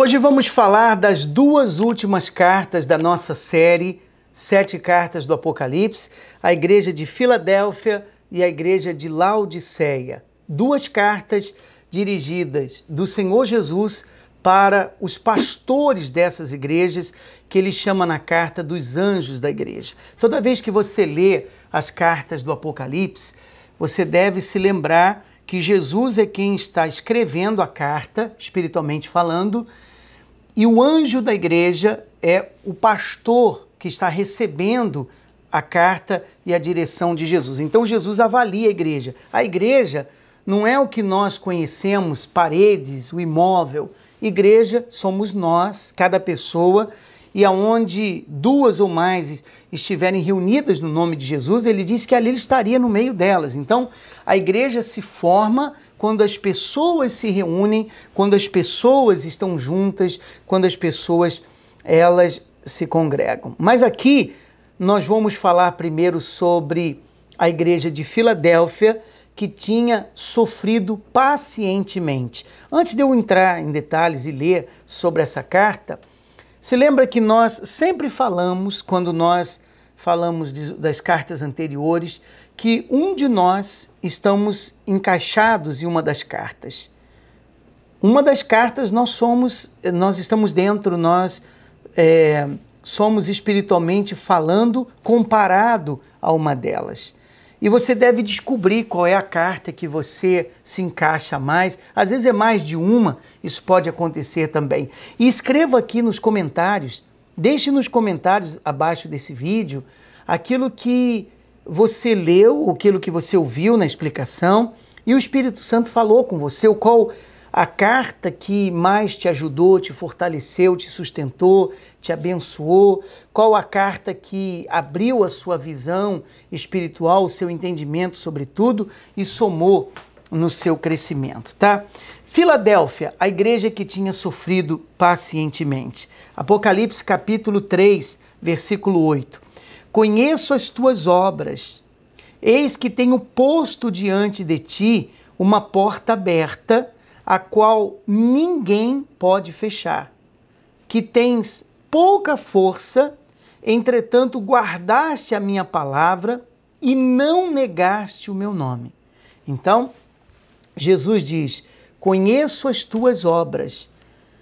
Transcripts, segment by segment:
Hoje vamos falar das duas últimas cartas da nossa série Sete Cartas do Apocalipse, a igreja de Filadélfia e a igreja de Laodiceia. Duas cartas dirigidas do Senhor Jesus para os pastores dessas igrejas, que ele chama na carta dos anjos da igreja. Toda vez que você lê as cartas do Apocalipse, você deve se lembrar que Jesus é quem está escrevendo a carta, espiritualmente falando, e o anjo da igreja é o pastor que está recebendo a carta e a direção de Jesus. Então Jesus avalia a igreja. A igreja não é o que nós conhecemos, paredes, o imóvel. Igreja somos nós, cada pessoa e aonde duas ou mais estiverem reunidas no nome de Jesus, ele disse que ali ele estaria no meio delas. Então, a igreja se forma quando as pessoas se reúnem, quando as pessoas estão juntas, quando as pessoas elas se congregam. Mas aqui nós vamos falar primeiro sobre a igreja de Filadélfia, que tinha sofrido pacientemente. Antes de eu entrar em detalhes e ler sobre essa carta, se lembra que nós sempre falamos, quando nós falamos de, das cartas anteriores, que um de nós estamos encaixados em uma das cartas. Uma das cartas nós somos, nós estamos dentro, nós é, somos espiritualmente falando comparado a uma delas. E você deve descobrir qual é a carta que você se encaixa mais. Às vezes é mais de uma, isso pode acontecer também. E escreva aqui nos comentários, deixe nos comentários abaixo desse vídeo aquilo que você leu, aquilo que você ouviu na explicação e o Espírito Santo falou com você, o qual a carta que mais te ajudou, te fortaleceu, te sustentou, te abençoou? Qual a carta que abriu a sua visão espiritual, o seu entendimento sobre tudo e somou no seu crescimento, tá? Filadélfia, a igreja que tinha sofrido pacientemente. Apocalipse capítulo 3, versículo 8. Conheço as tuas obras. Eis que tenho posto diante de ti uma porta aberta a qual ninguém pode fechar, que tens pouca força, entretanto guardaste a minha palavra e não negaste o meu nome. Então, Jesus diz: Conheço as tuas obras.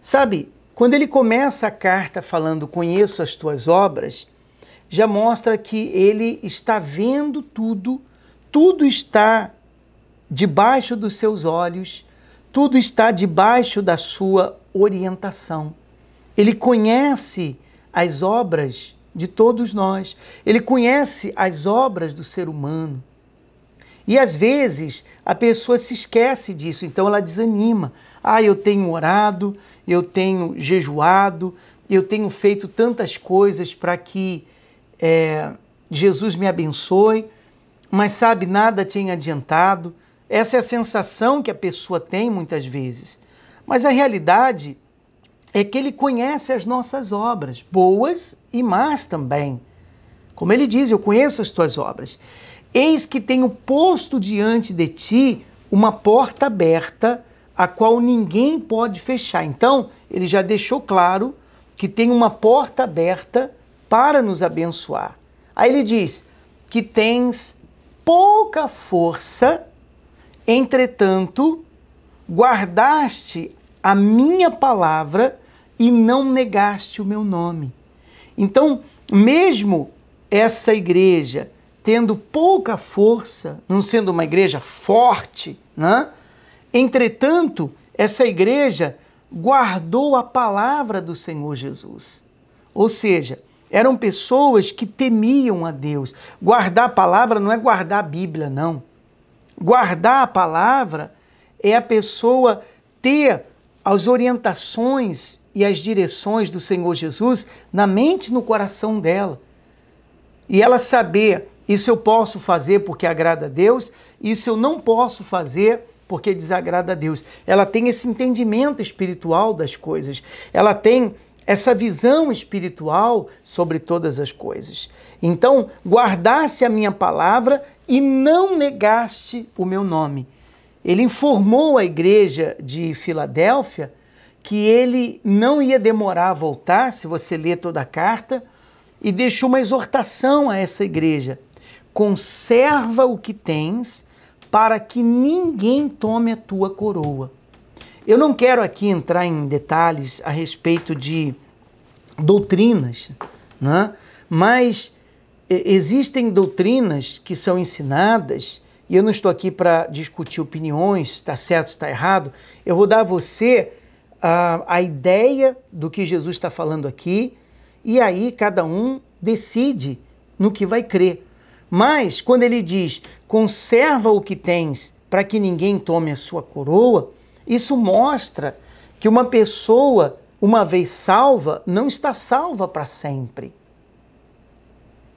Sabe, quando ele começa a carta falando Conheço as tuas obras, já mostra que ele está vendo tudo, tudo está debaixo dos seus olhos, tudo está debaixo da sua orientação. Ele conhece as obras de todos nós. Ele conhece as obras do ser humano. E às vezes a pessoa se esquece disso, então ela desanima. Ah, eu tenho orado, eu tenho jejuado, eu tenho feito tantas coisas para que é, Jesus me abençoe, mas sabe, nada tinha adiantado. Essa é a sensação que a pessoa tem muitas vezes. Mas a realidade é que ele conhece as nossas obras, boas e más também. Como ele diz, eu conheço as tuas obras. Eis que tenho posto diante de ti uma porta aberta, a qual ninguém pode fechar. Então, ele já deixou claro que tem uma porta aberta para nos abençoar. Aí ele diz que tens pouca força Entretanto, guardaste a minha palavra e não negaste o meu nome. Então, mesmo essa igreja tendo pouca força, não sendo uma igreja forte, né? entretanto, essa igreja guardou a palavra do Senhor Jesus. Ou seja, eram pessoas que temiam a Deus. Guardar a palavra não é guardar a Bíblia, não. Guardar a palavra é a pessoa ter as orientações e as direções do Senhor Jesus na mente e no coração dela. E ela saber, isso eu posso fazer porque agrada a Deus, isso eu não posso fazer porque desagrada a Deus. Ela tem esse entendimento espiritual das coisas. Ela tem essa visão espiritual sobre todas as coisas. Então, guardaste a minha palavra e não negaste o meu nome. Ele informou a igreja de Filadélfia que ele não ia demorar a voltar, se você ler toda a carta, e deixou uma exortação a essa igreja: conserva o que tens, para que ninguém tome a tua coroa. Eu não quero aqui entrar em detalhes a respeito de doutrinas, né? mas existem doutrinas que são ensinadas, e eu não estou aqui para discutir opiniões, está certo, está errado, eu vou dar a você a, a ideia do que Jesus está falando aqui, e aí cada um decide no que vai crer. Mas quando ele diz, conserva o que tens para que ninguém tome a sua coroa, isso mostra que uma pessoa, uma vez salva, não está salva para sempre.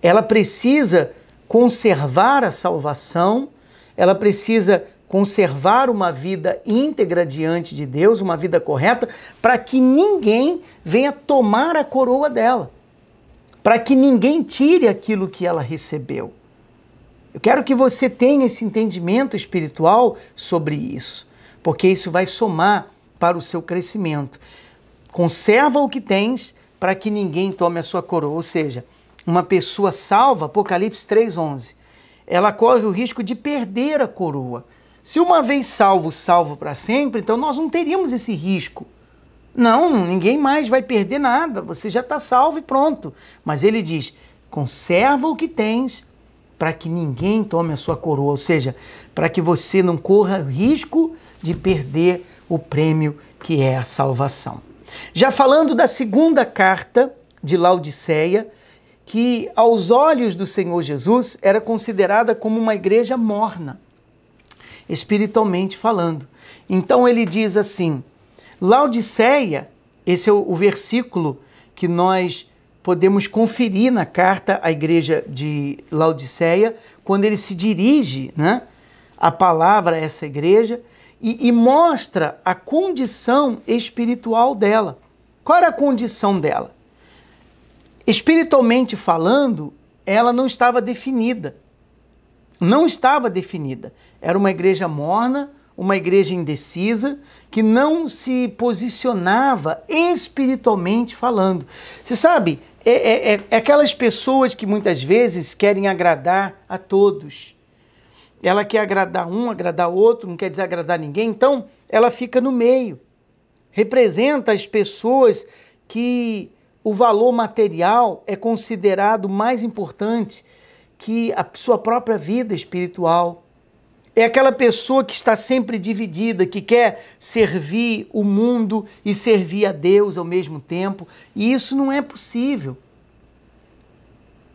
Ela precisa conservar a salvação, ela precisa conservar uma vida íntegra diante de Deus, uma vida correta, para que ninguém venha tomar a coroa dela, para que ninguém tire aquilo que ela recebeu. Eu quero que você tenha esse entendimento espiritual sobre isso porque isso vai somar para o seu crescimento. Conserva o que tens para que ninguém tome a sua coroa, ou seja, uma pessoa salva, Apocalipse 3:11, ela corre o risco de perder a coroa. Se uma vez salvo, salvo para sempre, então nós não teríamos esse risco. Não, ninguém mais vai perder nada, você já está salvo e pronto. Mas ele diz: conserva o que tens para que ninguém tome a sua coroa, ou seja, para que você não corra risco de perder o prêmio que é a salvação. Já falando da segunda carta de Laodiceia, que aos olhos do Senhor Jesus era considerada como uma igreja morna, espiritualmente falando. Então ele diz assim: Laodiceia, esse é o versículo que nós podemos conferir na carta à igreja de Laodiceia, quando ele se dirige né, a palavra a essa igreja, e, e mostra a condição espiritual dela. Qual era a condição dela? Espiritualmente falando, ela não estava definida. Não estava definida. Era uma igreja morna, uma igreja indecisa, que não se posicionava espiritualmente falando. Você sabe, é, é, é aquelas pessoas que muitas vezes querem agradar a todos ela quer agradar um, agradar outro, não quer desagradar ninguém, então ela fica no meio. Representa as pessoas que o valor material é considerado mais importante que a sua própria vida espiritual. É aquela pessoa que está sempre dividida, que quer servir o mundo e servir a Deus ao mesmo tempo. E isso não é possível.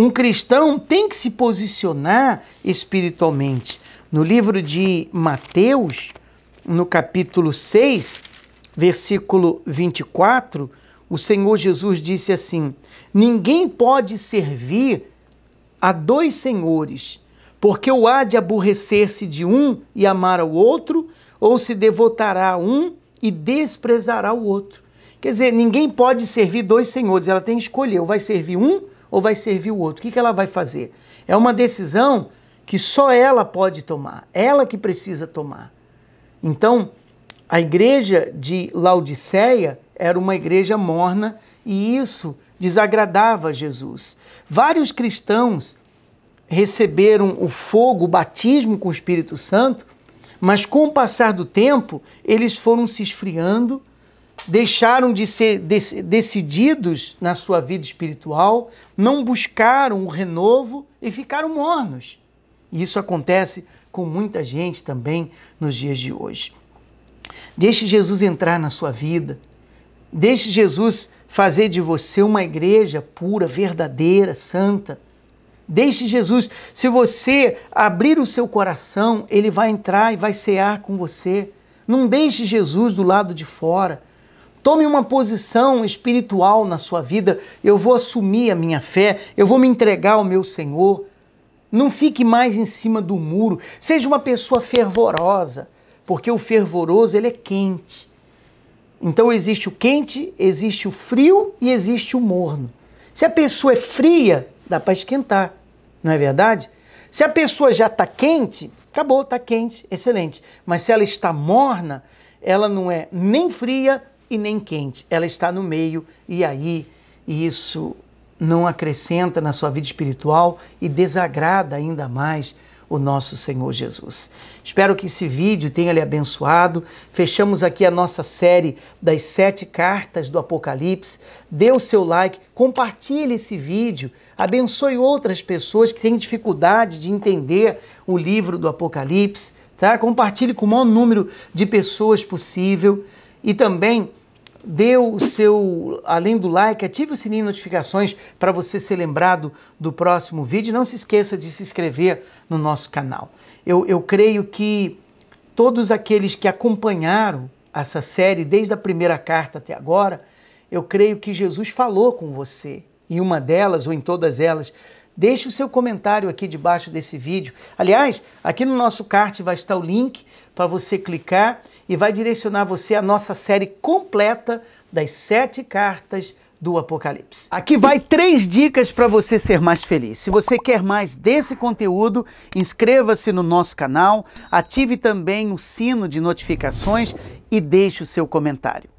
Um cristão tem que se posicionar espiritualmente. No livro de Mateus, no capítulo 6, versículo 24, o Senhor Jesus disse assim: Ninguém pode servir a dois senhores, porque o há de aborrecer-se de um e amar ao outro, ou se devotará a um e desprezará o outro. Quer dizer, ninguém pode servir dois senhores, ela tem que escolher, ou vai servir um ou vai servir o outro? O que, que ela vai fazer? É uma decisão que só ela pode tomar, ela que precisa tomar. Então, a igreja de Laodiceia era uma igreja morna e isso desagradava a Jesus. Vários cristãos receberam o fogo, o batismo com o Espírito Santo, mas com o passar do tempo, eles foram se esfriando deixaram de ser decididos na sua vida espiritual, não buscaram o renovo e ficaram mornos. E isso acontece com muita gente também nos dias de hoje. Deixe Jesus entrar na sua vida. Deixe Jesus fazer de você uma igreja pura, verdadeira, santa. Deixe Jesus, se você abrir o seu coração, ele vai entrar e vai cear com você. Não deixe Jesus do lado de fora. Tome uma posição espiritual na sua vida. Eu vou assumir a minha fé, eu vou me entregar ao meu Senhor. Não fique mais em cima do muro. Seja uma pessoa fervorosa, porque o fervoroso ele é quente. Então existe o quente, existe o frio e existe o morno. Se a pessoa é fria, dá para esquentar, não é verdade? Se a pessoa já está quente, acabou, está quente, excelente. Mas se ela está morna, ela não é nem fria e nem quente. Ela está no meio e aí isso não acrescenta na sua vida espiritual e desagrada ainda mais o nosso Senhor Jesus. Espero que esse vídeo tenha lhe abençoado. Fechamos aqui a nossa série das sete cartas do Apocalipse. Dê o seu like, compartilhe esse vídeo, abençoe outras pessoas que têm dificuldade de entender o livro do Apocalipse. Tá? Compartilhe com o maior número de pessoas possível. E também deu o seu, além do like, ative o sininho de notificações para você ser lembrado do próximo vídeo. Não se esqueça de se inscrever no nosso canal. Eu, eu creio que todos aqueles que acompanharam essa série desde a primeira carta até agora, eu creio que Jesus falou com você. Em uma delas ou em todas elas, Deixe o seu comentário aqui debaixo desse vídeo. Aliás, aqui no nosso card vai estar o link para você clicar e vai direcionar você à nossa série completa das sete cartas do Apocalipse. Aqui vai três dicas para você ser mais feliz. Se você quer mais desse conteúdo, inscreva-se no nosso canal, ative também o sino de notificações e deixe o seu comentário.